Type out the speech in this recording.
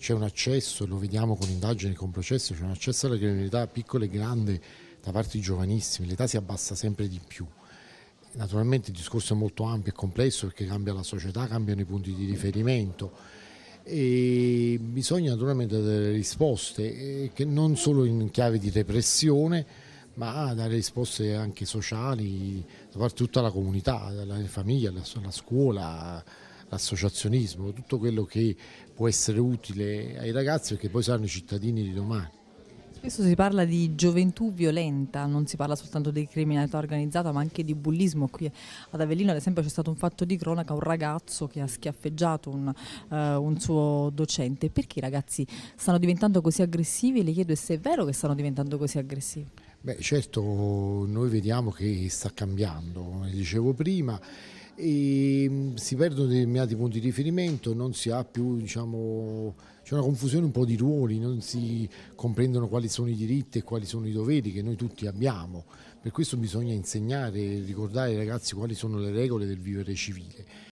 c'è un accesso, lo vediamo con indagini, con processi, c'è un accesso alla criminalità piccola e grande da parte di giovanissimi, l'età si abbassa sempre di più. Naturalmente il discorso è molto ampio e complesso perché cambia la società, cambiano i punti di riferimento e bisogna naturalmente dare risposte eh, che non solo in chiave di repressione, ma dare risposte anche sociali da parte di tutta la comunità, la famiglia, la scuola, l'associazionismo, tutto quello che può essere utile ai ragazzi perché poi saranno i cittadini di domani. Spesso si parla di gioventù violenta, non si parla soltanto di criminalità organizzata ma anche di bullismo. Qui ad Avellino ad esempio c'è stato un fatto di cronaca, un ragazzo che ha schiaffeggiato un, uh, un suo docente. Perché i ragazzi stanno diventando così aggressivi? Le chiedo se è vero che stanno diventando così aggressivi. Beh certo, noi vediamo che sta cambiando, come dicevo prima e ehm, si perdono determinati punti di riferimento, non si ha più, diciamo, c'è una confusione un po' di ruoli, non si comprendono quali sono i diritti e quali sono i doveri che noi tutti abbiamo. Per questo bisogna insegnare e ricordare ai ragazzi quali sono le regole del vivere civile.